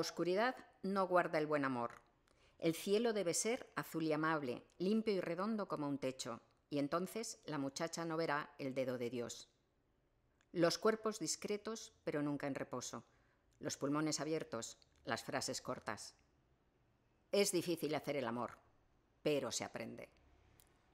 oscuridad no guarda el buen amor. El cielo debe ser azul y amable, limpio y redondo como un techo, y entonces la muchacha no verá el dedo de Dios. Los cuerpos discretos, pero nunca en reposo. Los pulmones abiertos, las frases cortas. Es difícil hacer el amor, pero se aprende.